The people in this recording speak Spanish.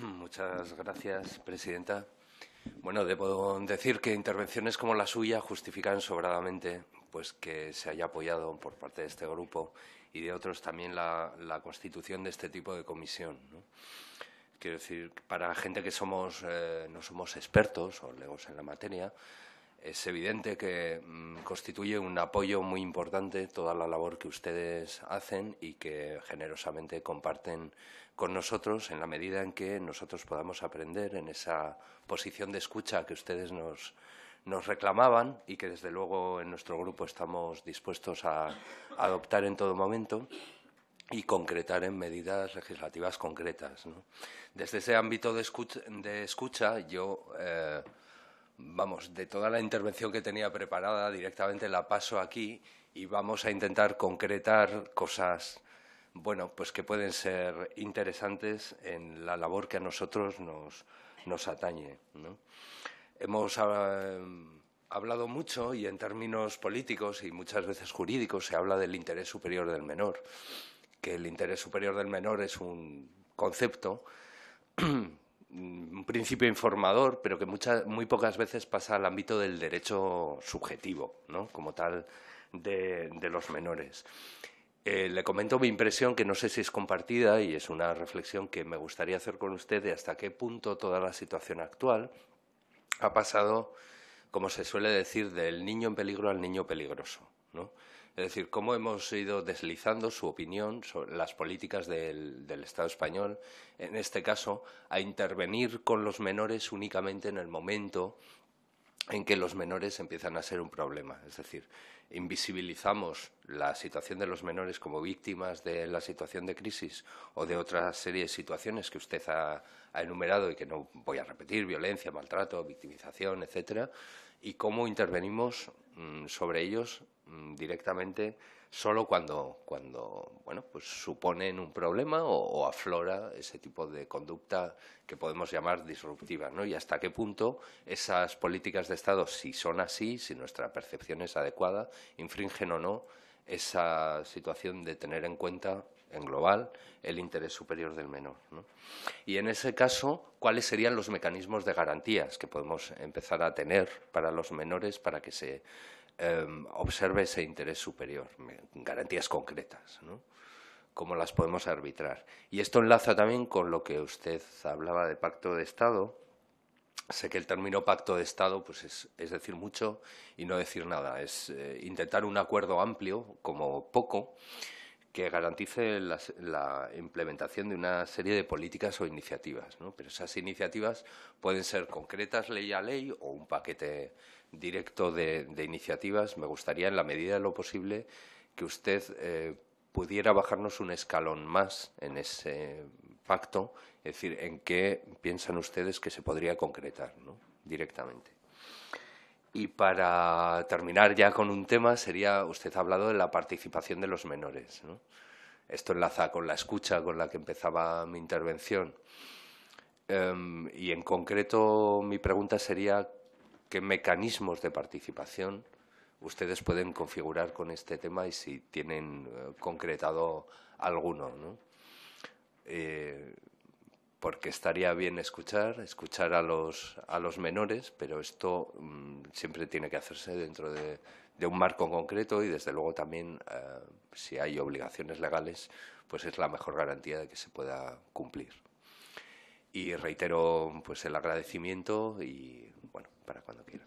Muchas gracias, presidenta. Bueno, debo decir que intervenciones como la suya justifican sobradamente pues, que se haya apoyado por parte de este grupo y de otros también la, constitución de este tipo de comisión. Quiero decir, para gente que eh, no somos expertos o lejos en la materia, es evidente que mm, constituye un apoyo muy importante toda la labor que ustedes hacen y que generosamente comparten con nosotros en la medida en que nosotros podamos aprender en esa posición de escucha que ustedes nos, reclamaban y que desde luego en nuestro grupo estamos dispuestos a adoptar en todo momento y concretar en medidas legislativas concretas. Desde ese ámbito de escucha, yo... Eh, vamos, de toda la intervención que tenía preparada, directamente la paso aquí y vamos a intentar concretar cosas, bueno, pues que pueden ser interesantes en la labor que a nosotros nos, atañe. Hemos ah, hablado mucho y en términos políticos y muchas veces jurídicos se habla del interés superior del menor, que el interés superior del menor es un concepto Mm, un principio informador, pero que muy pocas veces pasa al ámbito del derecho subjetivo, ¿no? como tal, de, los menores. Eh, le comento mi impresión, que no sé si es compartida, y es una reflexión que me gustaría hacer con usted, de hasta qué punto toda la situación actual ha pasado, como se suele decir, del niño en peligro al niño peligroso. Es decir, cómo hemos ido deslizando su opinión sobre las políticas del, Estado español, en este caso, a intervenir con los menores únicamente en el momento en que los menores empiezan a ser un problema. Es decir, invisibilizamos la situación de los menores como víctimas de la situación de crisis o de otra serie de situaciones que usted ha, ha enumerado y que no voy a repetir, violencia, maltrato, victimización, etcétera y cómo intervenimos mm, sobre ellos mm, directamente solo cuando, cuando bueno, pues suponen un problema o, aflora ese tipo de conducta que podemos llamar disruptiva. ¿no? Y hasta qué punto esas políticas de Estado, si son así, si nuestra percepción es adecuada, infringen o no esa situación de tener en cuenta en global el interés superior del menor. Y en ese caso, ¿cuáles serían los mecanismos de garantías que podemos empezar a tener para los menores para que se em, observe ese interés superior? Garantías concretas, ¿no? ¿Cómo las podemos arbitrar? Y esto enlaza también con lo que usted hablaba de pacto de Estado, Sé que el término pacto de Estado pues es, decir mucho y no decir nada, es eh, intentar un acuerdo amplio, como poco, que garantice la, implementación de una serie de políticas o iniciativas. ¿no? Pero esas iniciativas pueden ser concretas ley a ley o un paquete directo de, iniciativas. Me gustaría, en la medida de lo posible, que usted eh, pudiera bajarnos un escalón más en ese es decir, en qué piensan ustedes que se podría concretar directamente. Y para terminar ya con un tema, sería, usted ha hablado de la participación de los menores. ¿no? Esto enlaza con la escucha con la que empezaba mi intervención. Em, y en concreto mi pregunta sería, ¿qué mecanismos de participación ustedes pueden configurar con este tema y si tienen eh, concretado alguno? ¿no? Eh, porque estaría bien escuchar, escuchar a los, a los menores, pero esto mm, siempre tiene que hacerse dentro de, un marco concreto y desde luego también eh, si hay obligaciones legales, pues es la mejor garantía de que se pueda cumplir. Y reitero pues el agradecimiento y bueno, para cuando quiera.